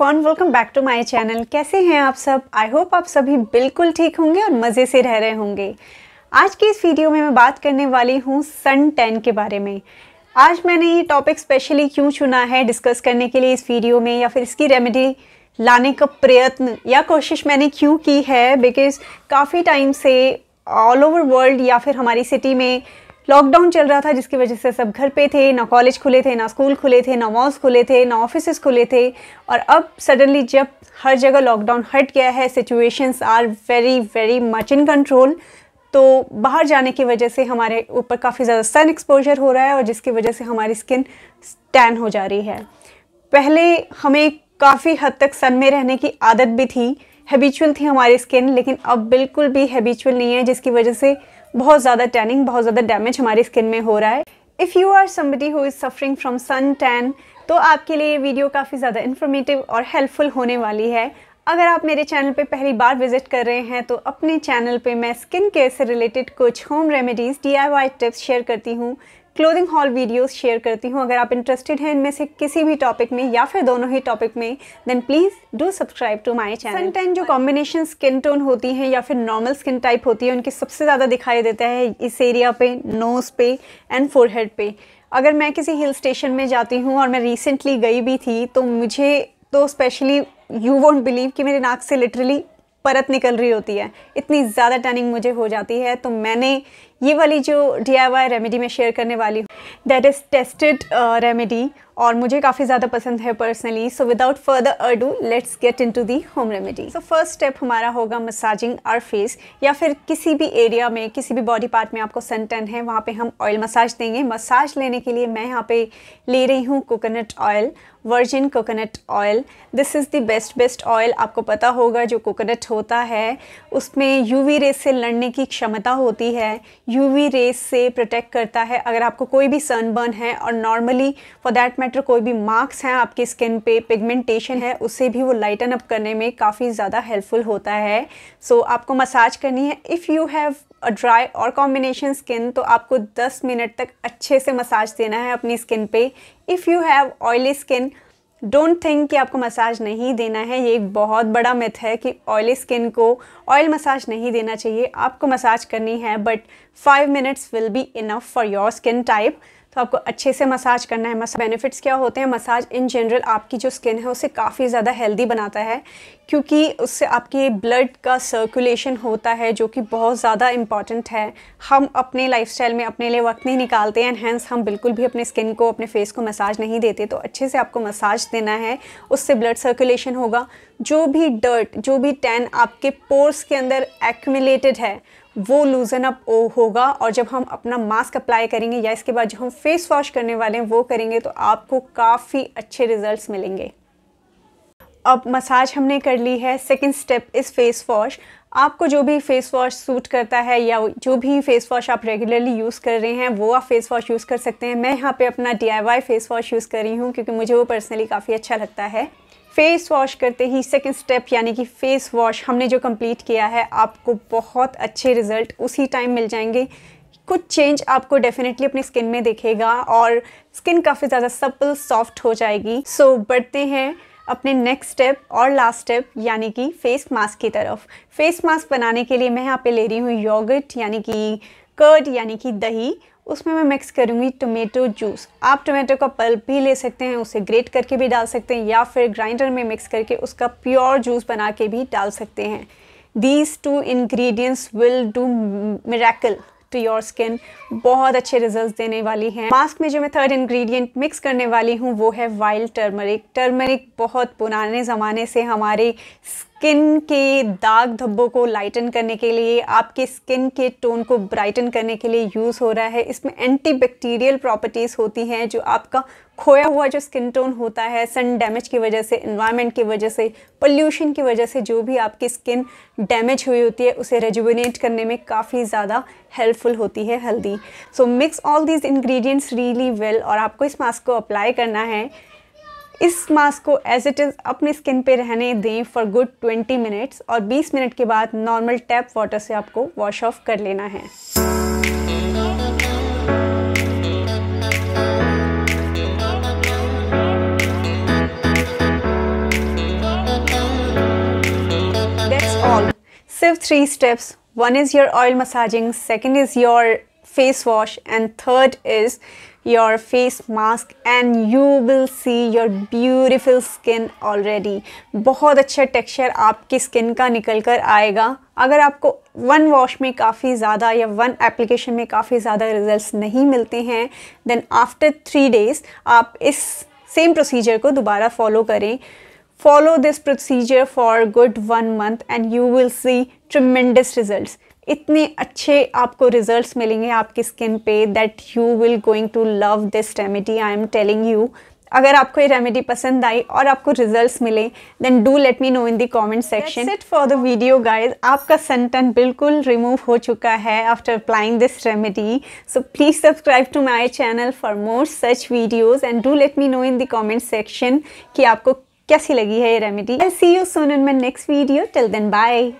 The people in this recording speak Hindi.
Everyone welcome back to my channel कैसे हैं आप सब आई होप आप सभी बिल्कुल ठीक होंगे और मज़े से रह रहे होंगे आज की इस वीडियो में मैं बात करने वाली हूँ सन टेन के बारे में आज मैंने ये टॉपिक स्पेशली क्यों चुना है डिस्कस करने के लिए इस वीडियो में या फिर इसकी रेमेडी लाने का प्रयत्न या कोशिश मैंने क्यों की है बिकॉज़ काफ़ी टाइम से ऑल ओवर वर्ल्ड या फिर हमारी सिटी में लॉकडाउन चल रहा था जिसकी वजह से सब घर पे थे ना कॉलेज खुले थे ना स्कूल खुले थे ना मॉल्स खुले थे ना ऑफिस खुले थे और अब सडनली जब हर जगह लॉकडाउन हट गया है situations are very very much in control तो बाहर जाने की वजह से हमारे ऊपर काफ़ी ज़्यादा सन एक्सपोजर हो रहा है और जिसकी वजह से हमारी स्किन टैन हो जा रही है पहले हमें काफ़ी हद तक सन में रहने की आदत भी थी हैबिचुअल थी हमारी स्किन लेकिन अब बिल्कुल भी हैबिचुअल नहीं है जिसकी वजह से बहुत ज़्यादा टैनिंग बहुत ज़्यादा डैमेज हमारी स्किन में हो रहा है if you are somebody who is suffering from sun tan तो आपके लिए ये वीडियो काफ़ी ज़्यादा इन्फॉर्मेटिव और हेल्पफुल होने वाली है अगर आप मेरे चैनल पे पहली बार विजिट कर रहे हैं तो अपने चैनल पे मैं स्किन केयर से रिलेटेड कुछ होम रेमेडीज़ डी टिप्स शेयर करती हूँ क्लोथिंग हॉल वीडियोस शेयर करती हूँ अगर आप इंटरेस्टेड हैं इनमें से किसी भी टॉपिक में या फिर दोनों ही टॉपिक में then please do subscribe to my channel टेन जो कॉम्बिनेशन स्किन टोन होती है या फिर नॉर्मल स्किन टाइप होती है उनकी सबसे ज़्यादा दिखाई देता है इस एरिया पे नोज़ पे एंड फोरहेड पे अगर मैं किसी हिल स्टेशन में जाती हूँ और मैं रिसेंटली गई भी थी तो मुझे तो स्पेशली यू वोंट बिलीव कि मेरे नाक से लिटरली परत निकल रही होती है इतनी ज़्यादा टर्निंग मुझे हो जाती है तो मैंने ये वाली जो डी आई रेमेडी मैं शेयर करने वाली हूँ दैट इज़ टेस्टेड रेमेडी और मुझे काफ़ी ज़्यादा पसंद है personally so without further ado let's get into the home remedy so first step हमारा होगा मसाजिंग आर फेस या फिर किसी भी एरिया में किसी भी बॉडी पार्ट में आपको सनटन है वहाँ पे हम ऑयल मसाज देंगे मसाज लेने के लिए मैं यहाँ पे ले रही हूँ coconut oil virgin coconut oil this is the best best oil आपको पता होगा जो कोकोनट होता है उसमें यूवी रेस से लड़ने की क्षमता होती है यूवी रेस से प्रोटेक्ट करता है अगर आपको कोई भी सनबर्न है और normally for that matter matter कोई भी मार्क्स हैं आपकी स्किन पे पिगमेंटेशन है उससे भी वो लाइटन अप करने में काफ़ी ज़्यादा हेल्पफुल होता है सो so, आपको मसाज करनी है if you have a dry और कॉम्बिनेशन स्किन तो आपको 10 मिनट तक अच्छे से मसाज देना है अपनी स्किन पे if you have oily skin don't think कि आपको मसाज नहीं देना है ये एक बहुत बड़ा मिथ है कि ऑयली स्किन को ऑयल मसाज नहीं देना चाहिए आपको मसाज करनी है but five minutes will be enough for your skin type तो आपको अच्छे से मसाज करना है मसाज बेनिफिट्स क्या होते हैं मसाज इन जनरल आपकी जो स्किन है उसे काफ़ी ज़्यादा हेल्दी बनाता है क्योंकि उससे आपके ब्लड का सर्कुलेशन होता है जो कि बहुत ज़्यादा इंपॉर्टेंट है हम अपने लाइफस्टाइल में अपने लिए वक्त नहीं निकालते एंड हैंस हम बिल्कुल भी अपने स्किन को अपने फेस को मसाज नहीं देते तो अच्छे से आपको मसाज देना है उससे ब्लड सर्कुलेशन होगा जो भी डर्ट जो भी टैन आपके पोर्स के अंदर एक्मिलेटेड है वो लूज़न अप होगा और जब हम अपना मास्क अप्लाई करेंगे या इसके बाद जो हम फेस वॉश करने वाले हैं वो करेंगे तो आपको काफ़ी अच्छे रिजल्ट्स मिलेंगे अब मसाज हमने कर ली है second step is face wash आपको जो भी फेस वॉश सूट करता है या जो भी फेस वॉश आप रेगुलरली यूज़ कर रहे हैं वो आप फेस वॉश यूज़ कर सकते हैं मैं यहाँ पे अपना डी फेस वॉश यूज़ कर रही हूँ क्योंकि मुझे वो पर्सनली काफ़ी अच्छा लगता है फेस वॉश करते ही सेकंड स्टेप यानी कि फेस वॉश हमने जो कम्प्लीट किया है आपको बहुत अच्छे रिजल्ट उसी टाइम मिल जाएंगे कुछ चेंज आपको डेफिनेटली अपनी स्किन में देखेगा और स्किन काफ़ी ज़्यादा सप्पल सॉफ्ट हो जाएगी सो so, बढ़ते हैं अपने नेक्स्ट स्टेप और लास्ट स्टेप यानी कि फेस मास्क की तरफ फेस मास्क बनाने के लिए मैं यहाँ पे ले रही हूँ योगर्ट यानी कि कर्ड यानी कि दही उसमें मैं मिक्स करूँगी टोमेटो जूस आप टोमेटो का पल्प भी ले सकते हैं उसे ग्रेट करके भी डाल सकते हैं या फिर ग्राइंडर में मिक्स करके उसका प्योर जूस बना के भी डाल सकते हैं these two ingredients will do miracle to your skin बहुत अच्छे रिजल्ट देने वाली हैं मास्क में जो मैं थर्ड इन्ग्रीडियंट मिक्स करने वाली हूँ वो है वाइल्ड टर्मरिक टर्मरिक बहुत पुराने ज़माने से हमारे स्किन के दाग धब्बों को लाइटन करने के लिए आपके स्किन के टोन को ब्राइटन करने के लिए यूज़ हो रहा है इसमें एंटी बैक्टीरियल प्रॉपर्टीज़ होती हैं जो आपका खोया हुआ जो स्किन टोन होता है सन डैमेज की वजह से इन्वायरमेंट की वजह से पोल्यूशन की वजह से जो भी आपकी स्किन डैमेज हुई होती है उसे रेजुविनेट करने में काफ़ी ज़्यादा हेल्पफुल होती है हल्दी so mix all these ingredients really well और आपको इस मास्क को अप्लाई करना है इस मास्क को एज इट इज़ अपनी स्किन पे रहने दें फॉर गुड 20 मिनट्स और 20 मिनट के बाद नॉर्मल टैप वाटर से आपको वॉश ऑफ कर लेना है सिर्फ three steps one is your oil massaging second is your face wash and third is your face mask and you will see your beautiful skin already बहुत अच्छा टेक्स्चर आपकी स्किन का निकल कर आएगा अगर आपको वन वॉश में काफ़ी ज़्यादा या वन एप्लीकेशन में काफ़ी ज़्यादा रिजल्ट नहीं मिलते हैं देन आफ्टर थ्री डेज़ आप इस सेम प्रोसीजर को दोबारा फॉलो करें Follow this procedure for good one month and you will see tremendous results. इतने अच्छे आपको रिजल्ट्स मिलेंगे आपकी स्किन पे that you will going to love this remedy I am telling you अगर आपको ये रेमेडी पसंद आई और आपको रिजल्ट्स मिले then do let me know in the comment section it for the video guys आपका सेंटन बिल्कुल रिमूव हो चुका है after applying this remedy so please subscribe to my channel for more such videos and do let me know in the comment section कि आपको कैसी लगी है ये remedy see you soon in my next video till then bye